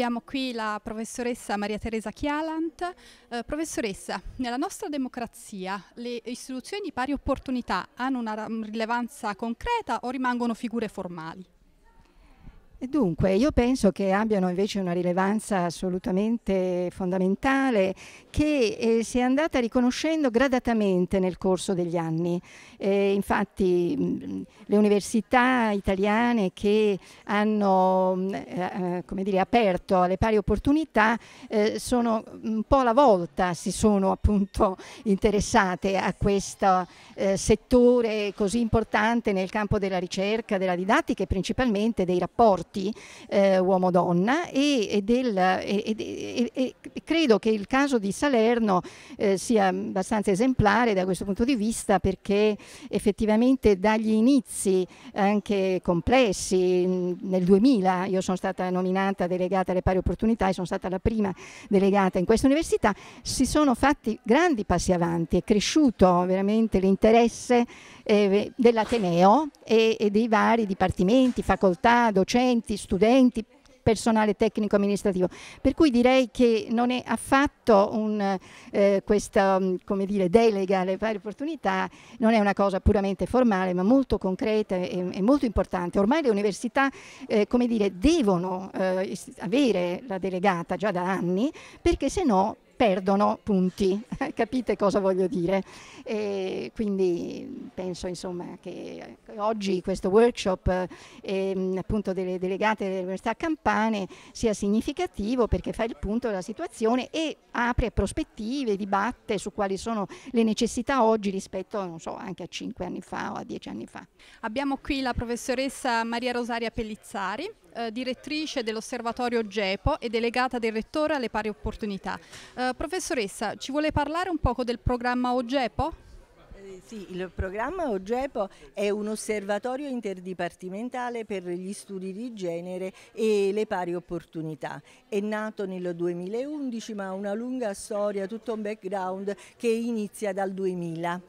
Abbiamo qui la professoressa Maria Teresa Chialant. Eh, professoressa, nella nostra democrazia le istituzioni di pari opportunità hanno una rilevanza concreta o rimangono figure formali? Dunque, io penso che abbiano invece una rilevanza assolutamente fondamentale che eh, si è andata riconoscendo gradatamente nel corso degli anni. Eh, infatti mh, mm, le università italiane che hanno mh, mm, eh, eh dire, aperto alle pari opportunità eh, sono un po' alla volta, si sono appunto interessate a questo eh, settore così importante nel campo della ricerca, della didattica e principalmente dei rapporti rapporti eh, uomo-donna e, e, del, e, e, credo che il caso di Salerno eh, sia abbastanza esemplare da questo punto di vista perché effettivamente dagli inizi anche complessi nel 2000 io sono stata nominata delegata alle pari opportunità e sono stata la prima delegata in questa università si sono fatti grandi passi avanti è cresciuto veramente l'interesse eh, dell'Ateneo e, e dei vari dipartimenti, facoltà, docenti, studenti, personale tecnico amministrativo. Per cui direi che non è affatto un, eh, questa mm, dire, delega alle pari opportunità, non è una cosa puramente formale ma molto concreta e, e molto importante. Ormai le università eh, dire, devono eh, avere la delegata già da anni perché se no perdono punti, capite cosa voglio dire? E quindi penso insomma, che oggi questo workshop eh, appunto delle delegate delle università Campane sia significativo perché fa il punto della situazione e apre prospettive, dibatte su quali sono le necessità oggi rispetto non so, anche a cinque anni fa o a dieci anni fa. Abbiamo qui la professoressa Maria Rosaria Pellizzari eh, direttrice dell'osservatorio GEPO e delegata del Rettore alle pari opportunità. Eh, professoressa, ci vuole parlare un poco del programma OGEPO? sì, il programma OGEPO è un osservatorio interdipartimentale per gli studi di genere e le pari opportunità. È nato nel 2011 ma ha una lunga storia, tutto un background che inizia dal 2000.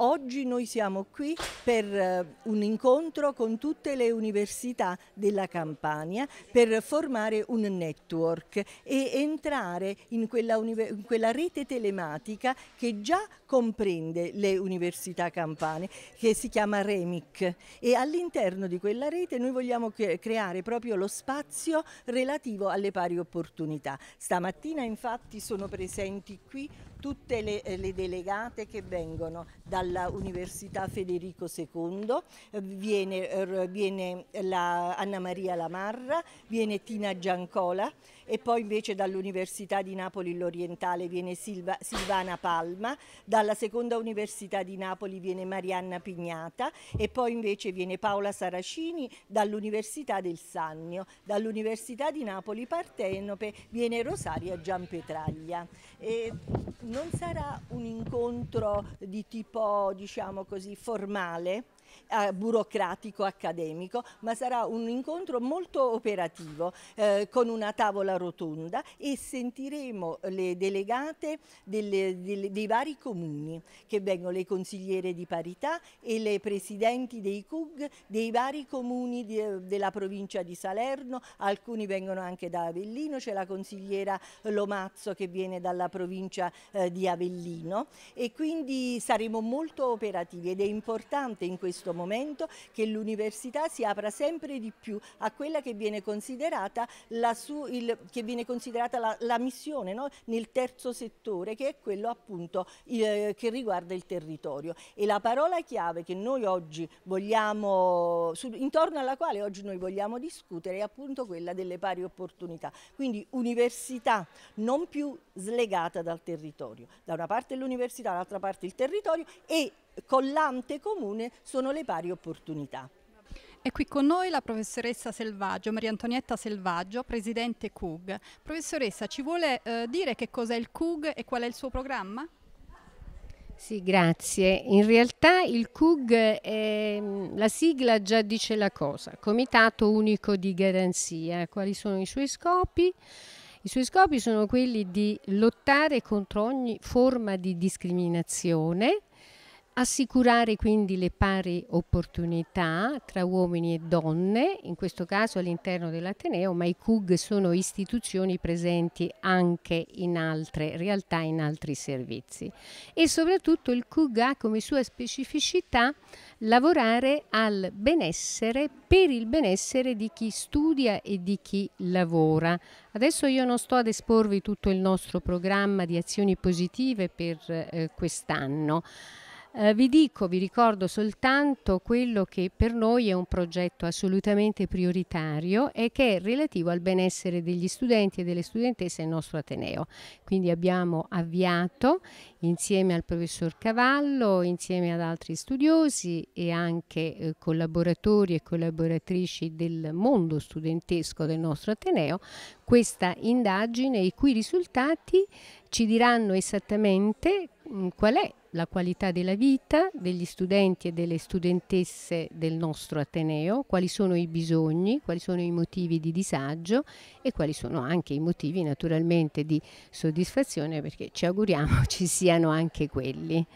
Oggi noi siamo qui per eh, un incontro con tutte le università della Campania per formare un network e entrare in quella, in quella rete telematica che già comprende le università Università Campane che si chiama REMIC e all'interno di quella rete noi vogliamo creare proprio lo spazio relativo alle pari opportunità. Stamattina infatti sono presenti qui tutte le, eh, le delegate che vengono dalla Università Federico II, eh, viene, eh, viene la Anna Maria Lamarra, viene Tina Giancola, e poi invece dall'Università di Napoli l'Orientale viene Silva, Silvana Palma, dalla Seconda Università di Napoli viene Marianna Pignata e poi invece viene Paola Saracini dall'Università del Sannio, dall'Università di Napoli Partenope viene Rosaria Gianpetraglia. E non sarà un incontro di tipo diciamo così formale eh, burocratico accademico ma sarà un incontro molto operativo eh, con una tavola rotonda e sentiremo le delegate delle, delle, dei vari comuni che vengono le consigliere di parità e le presidenti dei CUG dei vari comuni di, della provincia di Salerno, alcuni vengono anche da Avellino, c'è la consigliera Lomazzo che viene dalla provincia eh, di Avellino e quindi saremo molto operativi ed è importante in questo momento che l'università si apra sempre di più a quella che viene considerata la su, il che viene considerata la, la missione no? nel terzo settore che è quello appunto eh, che riguarda il territorio e la parola chiave che noi oggi vogliamo, su, intorno alla quale oggi noi vogliamo discutere è appunto quella delle pari opportunità, quindi università non più slegata dal territorio, da una parte l'università, dall'altra parte il territorio e collante comune sono le pari opportunità. È qui con noi la professoressa Selvaggio, Maria Antonietta Selvaggio, presidente CUG. Professoressa, ci vuole eh, dire che cos'è il CUG e qual è il suo programma? Sì, grazie. In realtà il CUG, è, mm, la sigla già dice la cosa, Comitato Unico di Garanzia. Quali sono i suoi scopi? I suoi scopi sono quelli di lottare contro ogni forma di discriminazione, Assicurare quindi le pari opportunità tra uomini e donne, in questo caso all'interno dell'Ateneo, ma i CUG sono istituzioni presenti anche in altre realtà, in altri servizi. E soprattutto il CUG ha come sua specificità lavorare al benessere, per il benessere di chi studia e di chi lavora. Adesso io non sto ad esporvi tutto il nostro programma di azioni positive per eh, quest'anno. Eh, vi dico, vi ricordo soltanto quello che per noi è un progetto assolutamente prioritario e che è relativo al benessere degli studenti e delle studentesse del nostro Ateneo. Quindi abbiamo avviato insieme al professor Cavallo, insieme ad altri studiosi e anche eh, collaboratori e collaboratrici del mondo studentesco del nostro Ateneo, questa indagine i cui risultati ci diranno esattamente mm, qual è la qualità della vita degli studenti e delle studentesse del nostro Ateneo, quali sono i bisogni, quali sono i motivi di disagio e quali sono anche i motivi naturalmente di soddisfazione perché ci auguriamo ci siano anche quelli.